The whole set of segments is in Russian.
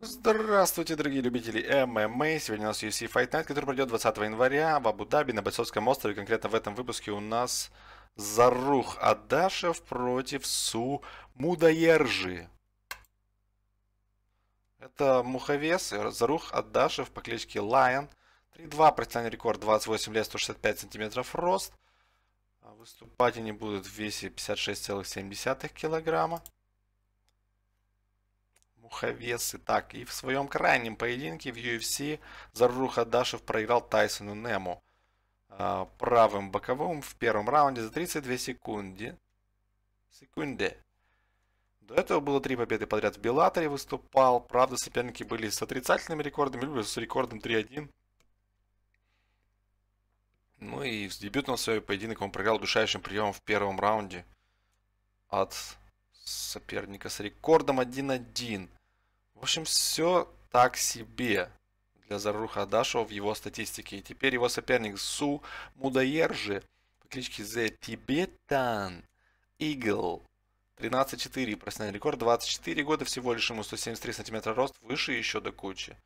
Здравствуйте, дорогие любители ММА. Сегодня у нас UFC Fight Night, который пройдет 20 января в Абу-Даби на Бойцовском острове. Конкретно в этом выпуске у нас Зарух Адашев против Су Мудаержи. Это муховес Зарух Адашев по кличке Лайон. 3-2, профессиональный рекорд 28 лет, 165 сантиметров рост. А выступать они будут в весе 56,7 килограмма. Заруха и так. И в своем крайнем поединке в UFC Заруха Дашев проиграл Тайсону Нему а, правым боковым в первом раунде за 32 секунды. Секунды. До этого было три победы подряд в Беллаторе выступал. Правда, соперники были с отрицательными рекордами, либо с рекордом 3-1. Ну и в дебютном своем поединок он проиграл душающим приемом в первом раунде от соперника с рекордом 1-1. В общем, все так себе для Заруха Дашева в его статистике. И теперь его соперник Су Мудаержи по кличке The Tibetan Eagle. 13-4, профессиональный рекорд, 24 года, всего лишь ему 173 сантиметра рост, выше еще до кучи.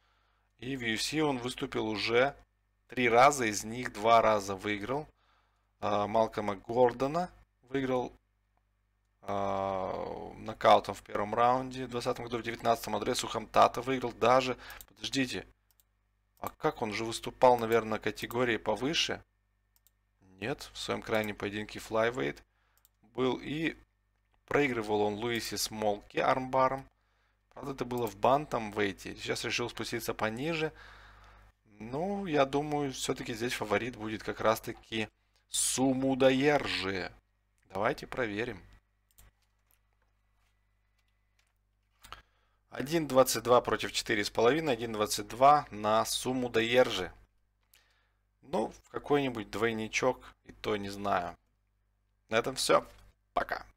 И в UFC он выступил уже три раза, из них два раза выиграл. А, Малкома Гордона выиграл а, нокаутом в первом раунде. В 2020 году, в 2019 адресу Хамтата выиграл даже... Подождите. А как он же выступал, наверное, категории повыше? Нет, в своем крайнем поединке флайвейт был и проигрывал он Луисе Смолке армбаром. Правда, это было в бантом вейте. Сейчас решил спуститься пониже. Ну, я думаю, все-таки здесь фаворит будет как раз-таки Сумудаержи. Давайте проверим. 1.22 против 4.5, 1.22 на сумму доержи. Ну, какой-нибудь двойничок, и то не знаю. На этом все. Пока.